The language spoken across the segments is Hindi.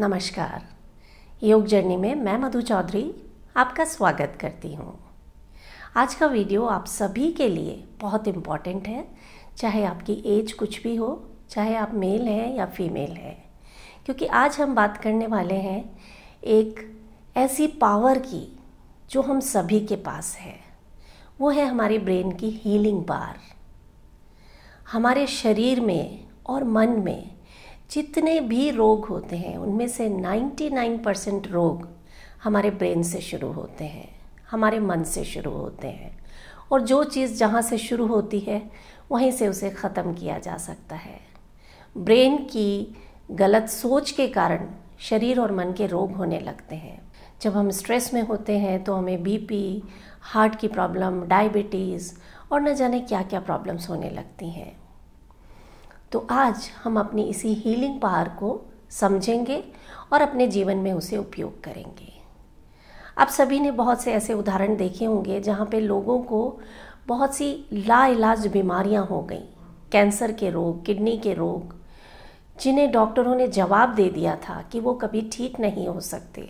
नमस्कार योग जर्नी में मैं मधु चौधरी आपका स्वागत करती हूँ आज का वीडियो आप सभी के लिए बहुत इम्पॉर्टेंट है चाहे आपकी एज कुछ भी हो चाहे आप मेल हैं या फीमेल हैं क्योंकि आज हम बात करने वाले हैं एक ऐसी पावर की जो हम सभी के पास है वो है हमारे ब्रेन की हीलिंग बार हमारे शरीर में और मन में जितने भी रोग होते हैं उनमें से 99 परसेंट रोग हमारे ब्रेन से शुरू होते हैं हमारे मन से शुरू होते हैं और जो चीज़ जहाँ से शुरू होती है वहीं से उसे ख़त्म किया जा सकता है ब्रेन की गलत सोच के कारण शरीर और मन के रोग होने लगते हैं जब हम स्ट्रेस में होते हैं तो हमें बीपी हार्ट की प्रॉब्लम डायबिटीज़ और न जाने क्या क्या प्रॉब्लम्स होने लगती हैं तो आज हम अपनी इसी हीलिंग पावर को समझेंगे और अपने जीवन में उसे उपयोग करेंगे आप सभी ने बहुत से ऐसे उदाहरण देखे होंगे जहाँ पे लोगों को बहुत सी लाइलाज बीमारियाँ हो गई कैंसर के रोग किडनी के रोग जिन्हें डॉक्टरों ने जवाब दे दिया था कि वो कभी ठीक नहीं हो सकते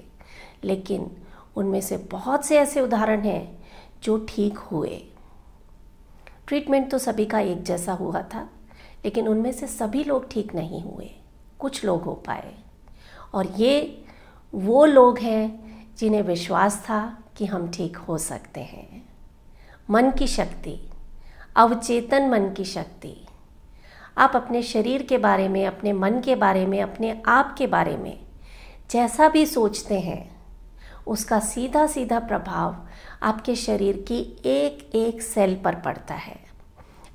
लेकिन उनमें से बहुत से ऐसे उदाहरण हैं जो ठीक हुए ट्रीटमेंट तो सभी का एक जैसा हुआ था लेकिन उनमें से सभी लोग ठीक नहीं हुए कुछ लोग हो पाए और ये वो लोग हैं जिन्हें विश्वास था कि हम ठीक हो सकते हैं मन की शक्ति अवचेतन मन की शक्ति आप अपने शरीर के बारे में अपने मन के बारे में अपने आप के बारे में जैसा भी सोचते हैं उसका सीधा सीधा प्रभाव आपके शरीर की एक एक सेल पर पड़ता है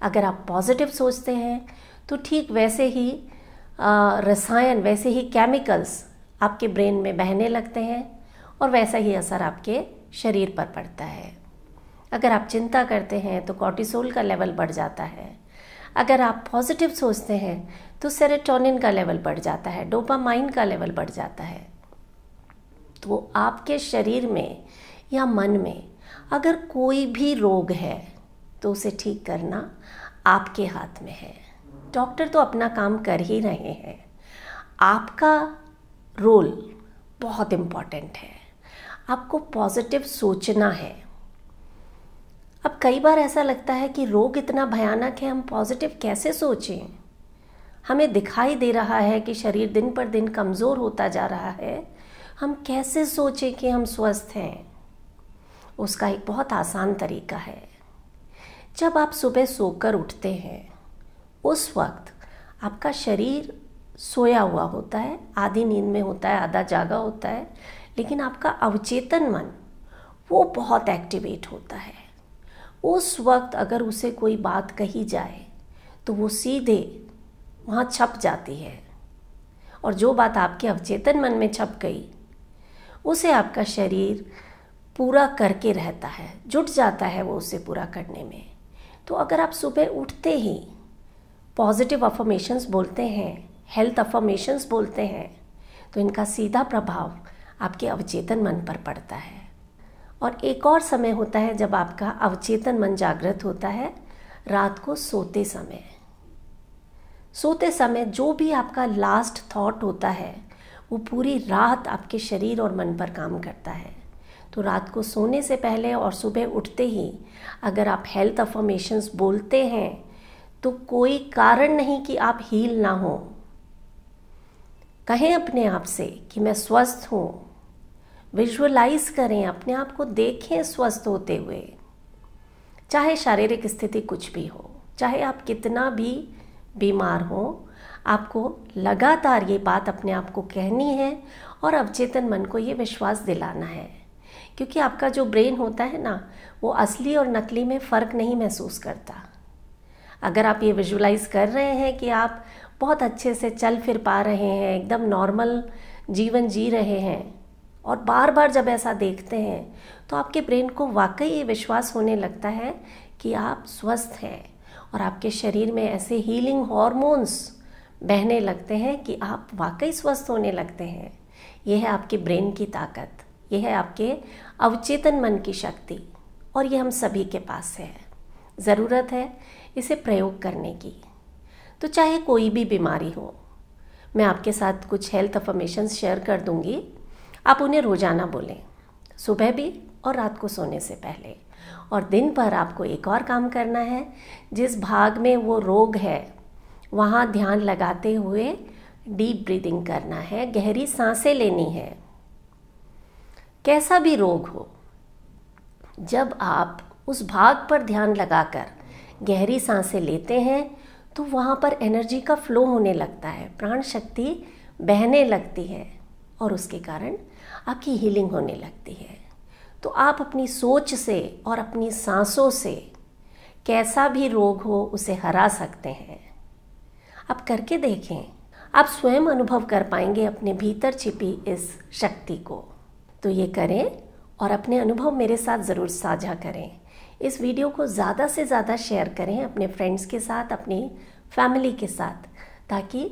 अगर आप पॉजिटिव सोचते हैं तो ठीक वैसे ही रसायन वैसे ही केमिकल्स आपके ब्रेन में बहने लगते हैं और वैसा ही असर आपके शरीर पर पड़ता है अगर आप चिंता करते हैं तो कॉर्टिसोल का लेवल बढ़ जाता है अगर आप पॉजिटिव सोचते हैं तो सेरेटोनिन का लेवल बढ़ जाता है डोपामाइन का लेवल बढ़ जाता है तो आपके शरीर में या मन में अगर कोई भी रोग है तो उसे ठीक करना आपके हाथ में है डॉक्टर तो अपना काम कर ही रहे हैं आपका रोल बहुत इम्पॉर्टेंट है आपको पॉजिटिव सोचना है अब कई बार ऐसा लगता है कि रोग इतना भयानक है हम पॉजिटिव कैसे सोचें हमें दिखाई दे रहा है कि शरीर दिन पर दिन कमज़ोर होता जा रहा है हम कैसे सोचें कि हम स्वस्थ हैं उसका एक बहुत आसान तरीका है जब आप सुबह सोकर उठते हैं उस वक्त आपका शरीर सोया हुआ होता है आधी नींद में होता है आधा जागा होता है लेकिन आपका अवचेतन मन वो बहुत एक्टिवेट होता है उस वक्त अगर उसे कोई बात कही जाए तो वो सीधे वहाँ छप जाती है और जो बात आपके अवचेतन मन में छप गई उसे आपका शरीर पूरा करके रहता है जुट जाता है वो उसे पूरा करने में तो अगर आप सुबह उठते ही पॉजिटिव अफर्मेशंस बोलते हैं हेल्थ अफर्मेशंस बोलते हैं तो इनका सीधा प्रभाव आपके अवचेतन मन पर पड़ता है और एक और समय होता है जब आपका अवचेतन मन जागृत होता है रात को सोते समय सोते समय जो भी आपका लास्ट थॉट होता है वो पूरी रात आपके शरीर और मन पर काम करता है तो रात को सोने से पहले और सुबह उठते ही अगर आप हेल्थ अफॉर्मेशंस बोलते हैं तो कोई कारण नहीं कि आप हील ना हो कहें अपने आप से कि मैं स्वस्थ हूँ विजुअलाइज करें अपने आप को देखें स्वस्थ होते हुए चाहे शारीरिक स्थिति कुछ भी हो चाहे आप कितना भी बीमार हो आपको लगातार ये बात अपने आप को कहनी है और अवचेतन मन को ये विश्वास दिलाना है क्योंकि आपका जो ब्रेन होता है ना वो असली और नकली में फ़र्क नहीं महसूस करता अगर आप ये विजुलाइज़ कर रहे हैं कि आप बहुत अच्छे से चल फिर पा रहे हैं एकदम नॉर्मल जीवन जी रहे हैं और बार बार जब ऐसा देखते हैं तो आपके ब्रेन को वाकई ये विश्वास होने लगता है कि आप स्वस्थ हैं और आपके शरीर में ऐसे हीलिंग हॉर्मोन्स बहने लगते हैं कि आप वाकई स्वस्थ होने लगते हैं यह है आपके ब्रेन की ताकत ये है आपके अवचेतन मन की शक्ति और ये हम सभी के पास है ज़रूरत है इसे प्रयोग करने की तो चाहे कोई भी बीमारी हो मैं आपके साथ कुछ हेल्थ अफॉर्मेशन शेयर कर दूंगी आप उन्हें रोज़ाना बोलें सुबह भी और रात को सोने से पहले और दिन भर आपको एक और काम करना है जिस भाग में वो रोग है वहाँ ध्यान लगाते हुए डीप ब्रीदिंग करना है गहरी सांसें लेनी है कैसा भी रोग हो जब आप उस भाग पर ध्यान लगाकर गहरी सांसें लेते हैं तो वहाँ पर एनर्जी का फ्लो होने लगता है प्राण शक्ति बहने लगती है और उसके कारण आपकी हीलिंग होने लगती है तो आप अपनी सोच से और अपनी सांसों से कैसा भी रोग हो उसे हरा सकते हैं आप करके देखें आप स्वयं अनुभव कर पाएंगे अपने भीतर छिपी इस शक्ति को तो ये करें और अपने अनुभव मेरे साथ ज़रूर साझा करें इस वीडियो को ज़्यादा से ज़्यादा शेयर करें अपने फ्रेंड्स के साथ अपनी फैमिली के साथ ताकि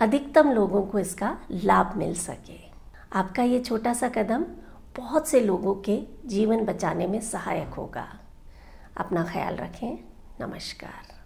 अधिकतम लोगों को इसका लाभ मिल सके आपका ये छोटा सा कदम बहुत से लोगों के जीवन बचाने में सहायक होगा अपना ख्याल रखें नमस्कार